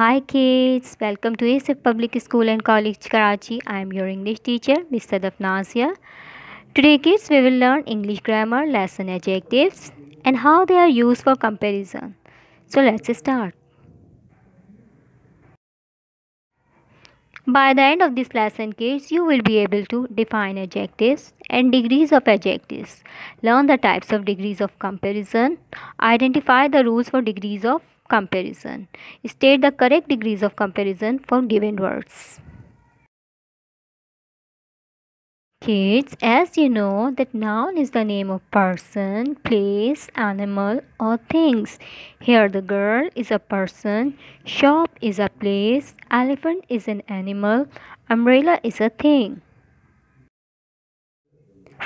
Hi kids, welcome to ASF Public School and College Karachi. I am your English teacher, Mr. Sadaf Naseer. Today kids, we will learn English grammar, lesson adjectives and how they are used for comparison. So let's start. By the end of this lesson kids, you will be able to define adjectives and degrees of adjectives, learn the types of degrees of comparison, identify the rules for degrees of comparison. State the correct degrees of comparison for given words. Kids, as you know that noun is the name of person, place, animal or things. Here the girl is a person, shop is a place, elephant is an animal, umbrella is a thing.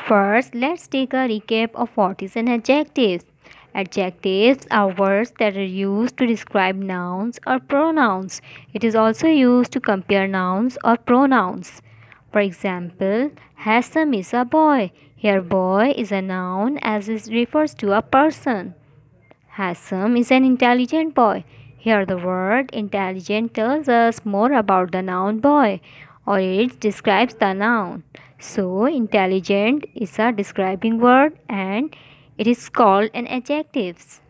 First, let's take a recap of what is an adjective. Adjectives are words that are used to describe nouns or pronouns. It is also used to compare nouns or pronouns. For example, handsome is a boy. Here boy is a noun as it refers to a person. Handsome is an intelligent boy. Here the word intelligent tells us more about the noun boy or it describes the noun. So intelligent is a describing word and it is called an adjective.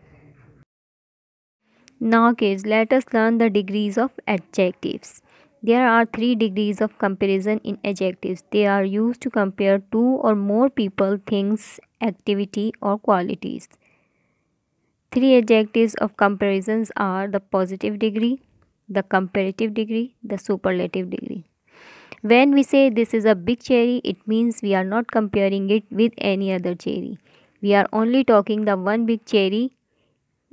Now kids, let us learn the degrees of adjectives. There are three degrees of comparison in adjectives. They are used to compare two or more people, things, activity or qualities. Three adjectives of comparisons are the positive degree, the comparative degree, the superlative degree. When we say this is a big cherry, it means we are not comparing it with any other cherry we are only talking the one big cherry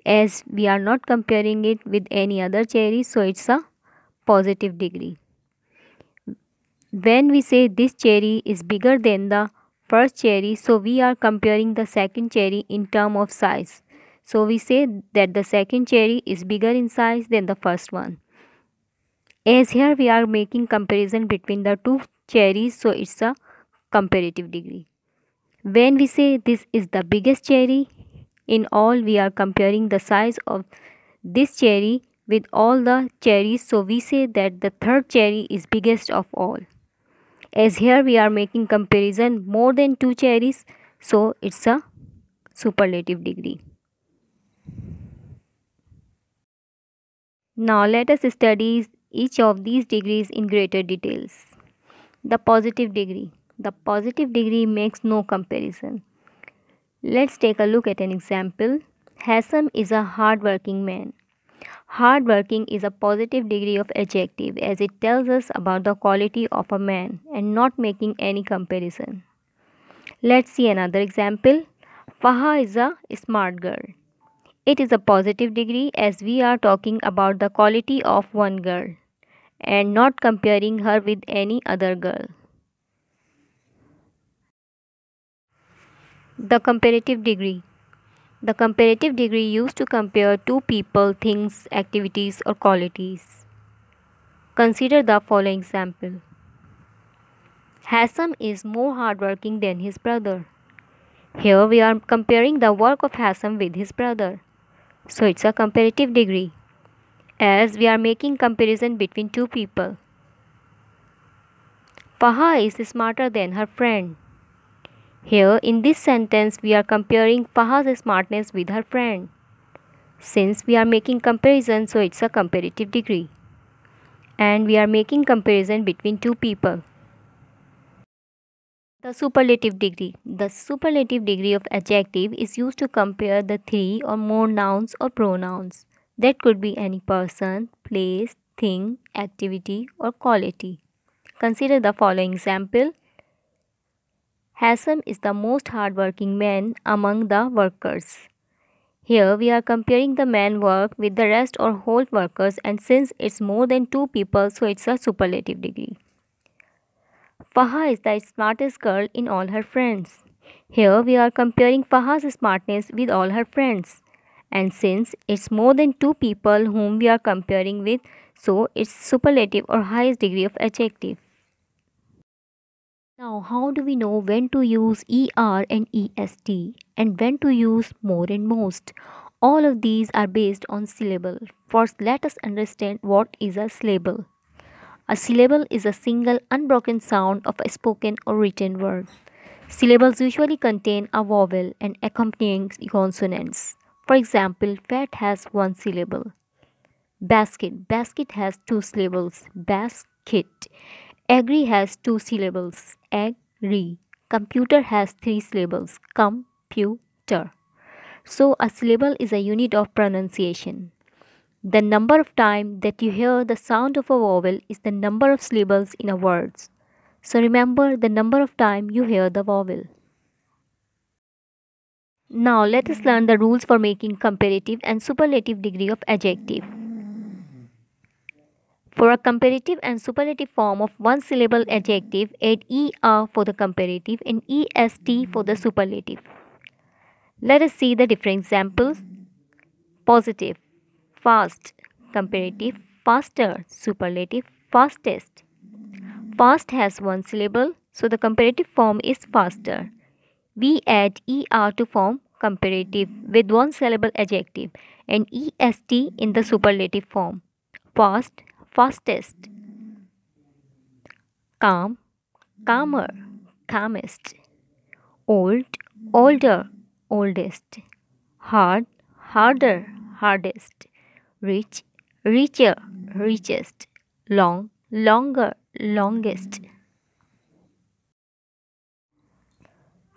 as we are not comparing it with any other cherry so it's a positive degree when we say this cherry is bigger than the first cherry so we are comparing the second cherry in term of size so we say that the second cherry is bigger in size than the first one as here we are making comparison between the two cherries so it's a comparative degree when we say this is the biggest cherry in all, we are comparing the size of this cherry with all the cherries. So we say that the third cherry is biggest of all. As here we are making comparison more than two cherries. So it's a superlative degree. Now let us study each of these degrees in greater details. The positive degree. The positive degree makes no comparison. Let's take a look at an example. Hassam is a hardworking man. Hardworking is a positive degree of adjective as it tells us about the quality of a man and not making any comparison. Let's see another example. Faha is a smart girl. It is a positive degree as we are talking about the quality of one girl and not comparing her with any other girl. The comparative degree. The comparative degree used to compare two people, things, activities or qualities. Consider the following example. Hassan is more hardworking than his brother. Here we are comparing the work of Hassan with his brother. So it's a comparative degree. As we are making comparison between two people. Faha is smarter than her friend. Here, in this sentence, we are comparing Paha's smartness with her friend. Since we are making comparison, so it's a comparative degree. And we are making comparison between two people. The superlative degree. The superlative degree of adjective is used to compare the three or more nouns or pronouns. That could be any person, place, thing, activity or quality. Consider the following example. Hassan is the most hardworking man among the workers. Here we are comparing the man work with the rest or whole workers and since it's more than two people so it's a superlative degree. Faha is the smartest girl in all her friends. Here we are comparing Faha's smartness with all her friends. And since it's more than two people whom we are comparing with, so it's superlative or highest degree of adjective. Now how do we know when to use ER and EST and when to use more and most? All of these are based on syllable. First let us understand what is a syllable. A syllable is a single unbroken sound of a spoken or written word. Syllables usually contain a vowel and accompanying consonants. For example, fat has one syllable. Basket. Basket has two syllables. Basket. Agri has two syllables, agri. Computer has three syllables, computer. So a syllable is a unit of pronunciation. The number of time that you hear the sound of a vowel is the number of syllables in a word. So remember the number of time you hear the vowel. Now let us learn the rules for making comparative and superlative degree of adjective. For a comparative and superlative form of one-syllable adjective, add er for the comparative and est for the superlative. Let us see the different examples. Positive, fast, comparative, faster, superlative, fastest. Fast has one syllable, so the comparative form is faster. We add er to form comparative with one syllable adjective and est in the superlative form. Fast, fastest calm calmer calmest old older oldest hard harder hardest rich richer richest long longer longest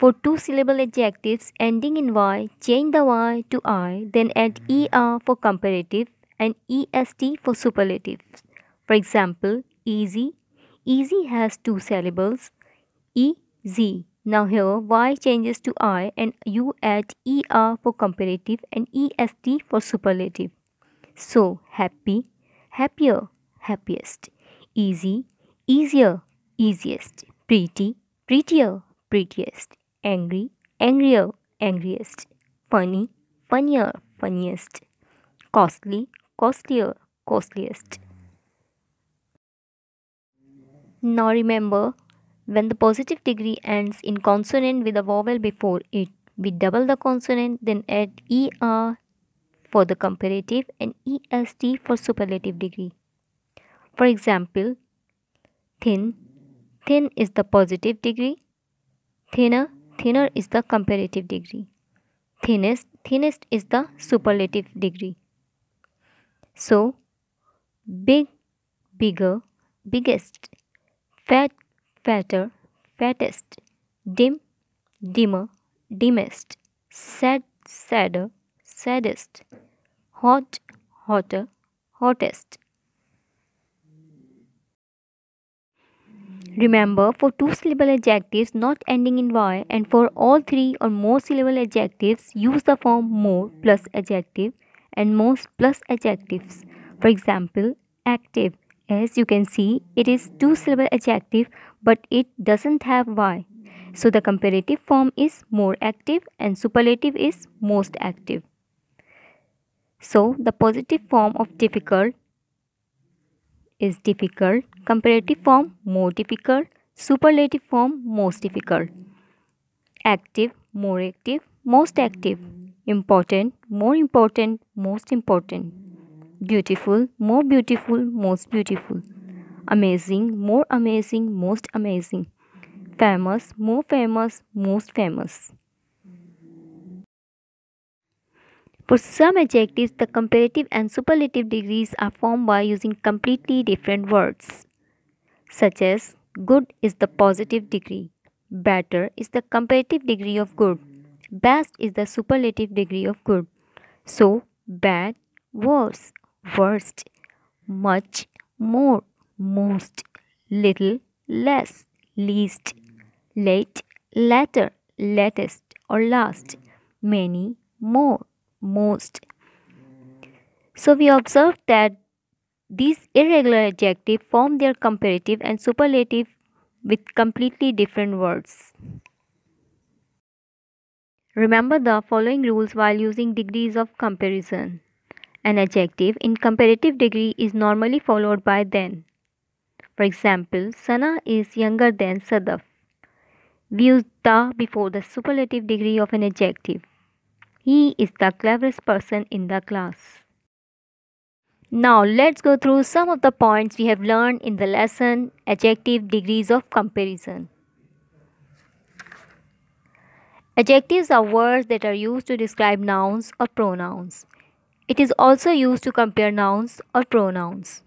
For two syllable adjectives ending in y, change the y to i, then add er for comparative and est for superlative. For example, easy. Easy has two syllables, e, z. Now here y changes to i and u at er for comparative and est for superlative. So happy, happier, happiest. Easy, easier, easiest. Pretty, prettier, prettiest. Angry, angrier, angriest. Funny, funnier, funniest. Costly, costlier, costliest. Now remember, when the positive degree ends in consonant with a vowel before it, we double the consonant then add ER for the comparative and EST for superlative degree. For example, thin, thin is the positive degree, thinner, thinner is the comparative degree, thinnest, thinnest is the superlative degree. So, big, bigger, biggest fat, fatter, fattest, dim, dimmer, dimmest, sad, sadder, saddest, hot, hotter, hottest. Remember, for two syllable adjectives not ending in y and for all three or more syllable adjectives, use the form more plus adjective and most plus adjectives. For example, active, as you can see, it is two-syllable adjective but it doesn't have y. So the comparative form is more active and superlative is most active. So the positive form of difficult is difficult, comparative form more difficult, superlative form most difficult, active more active, most active, important more important, most important beautiful, more beautiful, most beautiful, amazing, more amazing, most amazing, famous, more famous, most famous. For some adjectives, the comparative and superlative degrees are formed by using completely different words, such as good is the positive degree, better is the comparative degree of good, best is the superlative degree of good. So, bad, worse, worst, much, more, most, little, less, least, late, latter, latest or last, many, more, most. So we observe that these irregular adjectives form their comparative and superlative with completely different words. Remember the following rules while using degrees of comparison. An adjective in comparative degree is normally followed by than. For example, Sana is younger than Sadaf. We use the before the superlative degree of an adjective. He is the cleverest person in the class. Now let's go through some of the points we have learned in the lesson Adjective Degrees of Comparison. Adjectives are words that are used to describe nouns or pronouns. It is also used to compare nouns or pronouns.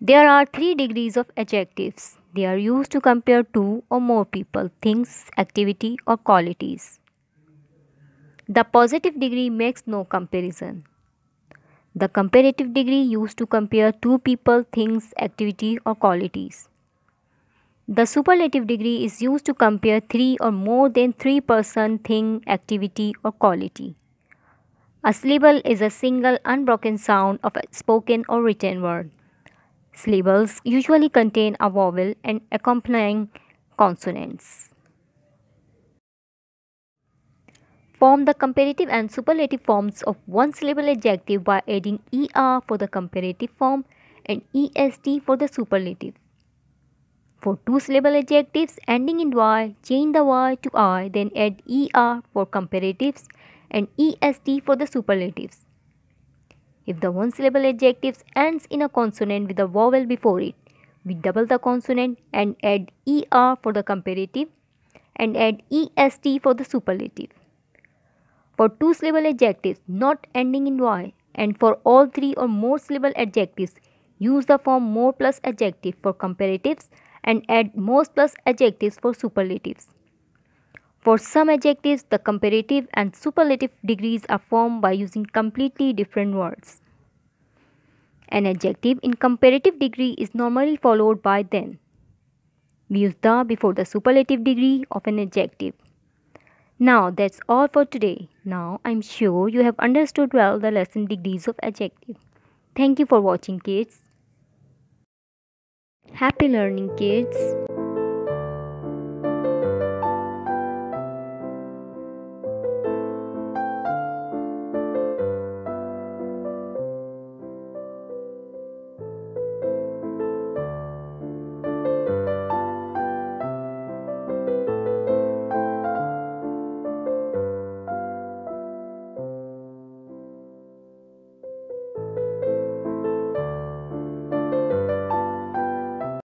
There are three degrees of adjectives. They are used to compare two or more people, things, activity, or qualities. The positive degree makes no comparison. The comparative degree used to compare two people, things, activity, or qualities. The superlative degree is used to compare three or more than three person, thing, activity, or quality. A syllable is a single unbroken sound of a spoken or written word. Syllables usually contain a vowel and accompanying consonants. Form the comparative and superlative forms of one syllable adjective by adding er for the comparative form and est for the superlative. For two syllable adjectives ending in y, change the y to i, then add er for comparatives and est for the superlatives. If the one-syllable adjective ends in a consonant with a vowel before it, we double the consonant and add er for the comparative and add est for the superlative. For two-syllable adjectives not ending in y and for all three or more syllable adjectives, use the form more plus adjective for comparatives and add most plus adjectives for superlatives. For some adjectives, the comparative and superlative degrees are formed by using completely different words. An adjective in comparative degree is normally followed by then. We use the before the superlative degree of an adjective. Now that's all for today. Now I'm sure you have understood well the lesson degrees of adjective. Thank you for watching kids. Happy learning kids.